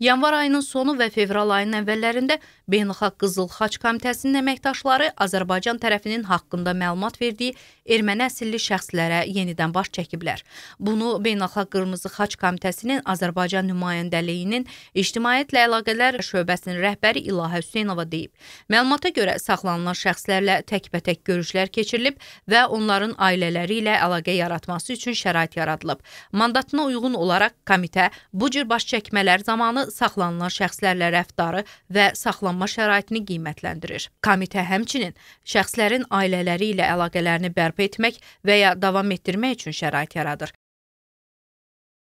Yanvar ayının sonu və fevral ayının əvvəllərində Beynəlxalq Qızıl Xaç Komitəsinin əməkdaşları Azərbaycan tərəfinin haqqında məlumat verdiyi erməni əsilli şəxslərə yenidən baş çəkiblər. Bunu Beynəlxalq Qırmızı Xaç Komitəsinin Azərbaycan nümayəndəliyinin İctimaiyyətlə əlaqələr şöbəsinin rəhbəri İlahə Hüseynova deyib. Məlumata görə saxlanılan şəxslərlə təkbətək görüşlər keçirilib və onların ailələri ilə əlaqə yaratması üçün şərait yaradılıb. Mandatına uyğun olaraq komitə bu cür baş çəkmələr zamanı saxlanılan şəxslərlə rəftarı və saxlanma şəraitini qiymətləndirir. Komitə həmçinin şəxslərin ailələri ilə əlaqələrini bərpa etmək və ya davam etdirmək üçün şərait yaradır.